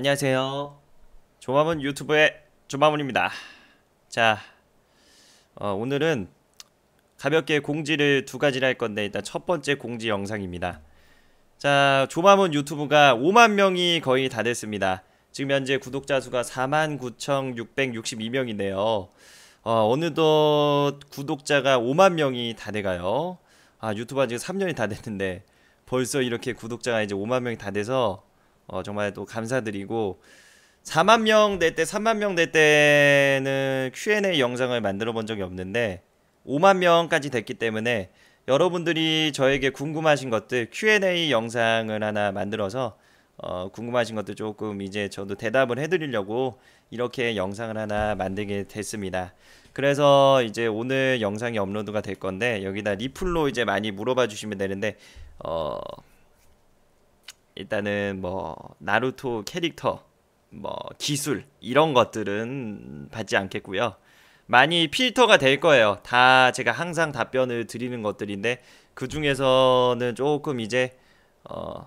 안녕하세요. 조마문 유튜브의 조마문입니다. 자, 어, 오늘은 가볍게 공지를 두 가지를 할 건데 일단 첫 번째 공지 영상입니다. 자, 조마문 유튜브가 5만 명이 거의 다 됐습니다. 지금 현재 구독자 수가 49,662명인데요. 어, 느덧 구독자가 5만 명이 다 돼가요. 아, 유튜브가 지금 3년이 다 됐는데 벌써 이렇게 구독자가 이제 5만 명이 다 돼서 어, 정말 또 감사드리고 4만 명 될 때, 3만 명 될 때는 Q&A 영상을 만들어 본 적이 없는데 5만 명까지 됐기 때문에 여러분들이 저에게 궁금하신 것들 Q&A 영상을 하나 만들어서 어, 궁금하신 것들 조금 이제 저도 대답을 해드리려고 이렇게 영상을 하나 만들게 됐습니다. 그래서 이제 오늘 영상이 업로드가 될 건데 여기다 리플로 이제 많이 물어봐 주시면 되는데 어, 일단은 뭐 나루토 캐릭터 뭐 기술 이런 것들은 받지 않겠고요. 많이 필터가 될 거예요. 다 제가 항상 답변을 드리는 것들인데 그 중에서는 조금 이제 어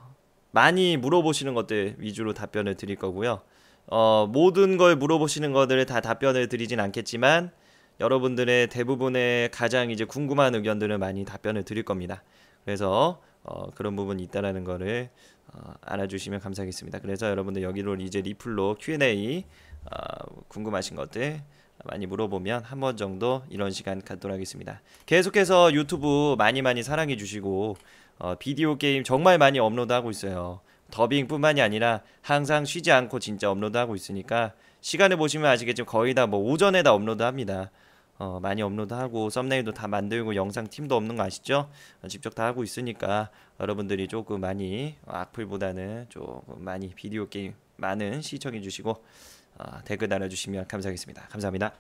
많이 물어보시는 것들 위주로 답변을 드릴 거고요. 어 모든 걸 물어보시는 것들을 다 답변을 드리진 않겠지만 여러분들의 대부분의 가장 이제 궁금한 의견들을 많이 답변을 드릴 겁니다. 그래서 어, 그런 부분이 있다라는 거를 어, 알아주시면 감사하겠습니다. 그래서 여러분들 여기로 이제 리플로 Q&A 어, 궁금하신 것들 많이 물어보면 한 번 정도 이런 시간 갖도록 하겠습니다. 계속해서 유튜브 많이 많이 사랑해 주시고 어, 비디오 게임 정말 많이 업로드하고 있어요. 더빙뿐만이 아니라 항상 쉬지 않고 진짜 업로드하고 있으니까 시간을 보시면 아시겠지만 거의 다 뭐 오전에 다 업로드합니다. 어, 많이 업로드하고 썸네일도 다 만들고 영상 팀도 없는 거 아시죠? 어, 직접 다 하고 있으니까 여러분들이 조금 많이 악플보다는 조금 많이 비디오 게임 많은 시청해 주시고 어, 댓글 달아주시면 감사하겠습니다. 감사합니다.